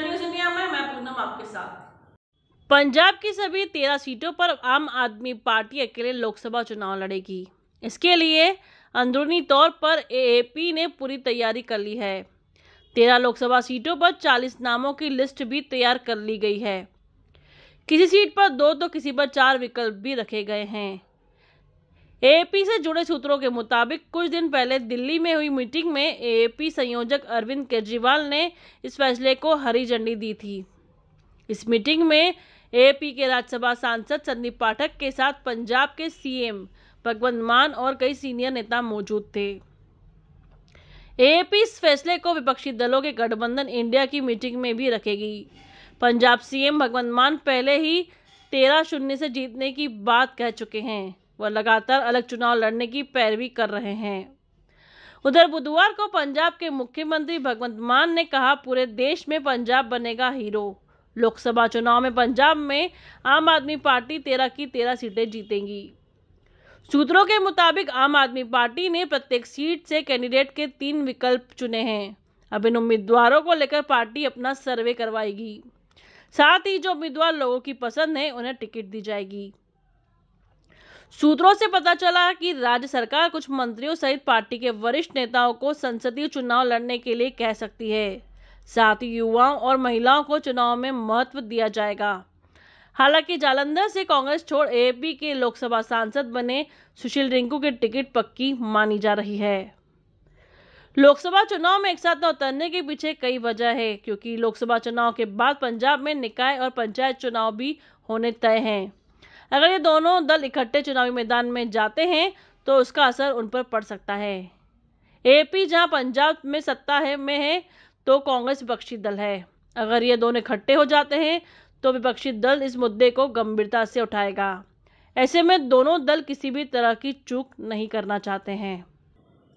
news India में मैं पूनम आपके साथ पंजाब की सभी तेरह सीटों पर आम आदमी पार्टी अकेले लोकसभा चुनाव लड़ेगी इसके लिए अंदरूनी तौर पर एएपी ने पूरी तैयारी कर ली है तेरह लोकसभा सीटों पर चालीस नामों की लिस्ट भी तैयार कर ली गई है किसी सीट पर दो तो किसी पर चार विकल्प भी रखे गए हैं एएपी से जुड़े सूत्रों के मुताबिक कुछ दिन पहले दिल्ली में हुई मीटिंग में एएपी संयोजक अरविंद केजरीवाल ने इस फैसले को हरी झंडी दी थी इस मीटिंग में एएपी के राज्यसभा सांसद संदीप पाठक के साथ पंजाब के सीएम भगवंत मान और कई सीनियर नेता मौजूद थे एएपी इस फैसले को विपक्षी दलों के गठबंधन इंडिया की मीटिंग में भी रखेगी पंजाब सीएम भगवंत मान पहले ही तेरह शून्य से जीतने की बात कह चुके हैं वह लगातार अलग चुनाव लड़ने की पैरवी कर रहे हैं उधर बुधवार को पंजाब के मुख्यमंत्री भगवंत मान ने कहा पूरे देश में पंजाब बनेगा हीरो लोकसभा चुनाव में पंजाब में आम आदमी पार्टी तेरह की तेरह सीटें जीतेंगी सूत्रों के मुताबिक आम आदमी पार्टी ने प्रत्येक सीट से कैंडिडेट के तीन विकल्प चुने हैं अब इन उम्मीदवारों को लेकर पार्टी अपना सर्वे करवाएगी साथ ही जो उम्मीदवार लोगों की पसंद है उन्हें टिकट दी जाएगी सूत्रों से पता चला कि राज्य सरकार कुछ मंत्रियों सहित पार्टी के वरिष्ठ नेताओं को संसदीय चुनाव लड़ने के लिए कह सकती है साथ ही युवाओं और महिलाओं को चुनाव में महत्व दिया जाएगा हालांकि जालंधर से कांग्रेस छोड़ ए के लोकसभा सांसद बने सुशील रिंकू की टिकट पक्की मानी जा रही है लोकसभा चुनाव में एक साथ न उतरने के पीछे कई वजह है क्योंकि लोकसभा चुनाव के बाद पंजाब में निकाय और पंचायत चुनाव भी होने तय हैं अगर ये दोनों दल इकट्ठे चुनावी मैदान में जाते हैं तो उसका असर उन पर पड़ सकता है एपी जहां पंजाब में सत्ता है में है तो कांग्रेस विपक्षी दल है अगर ये दोनों इकट्ठे हो जाते हैं तो विपक्षी दल इस मुद्दे को गंभीरता से उठाएगा ऐसे में दोनों दल किसी भी तरह की चूक नहीं करना चाहते हैं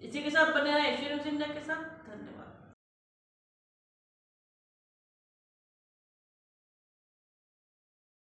इसी के साथ बने रहे के साथ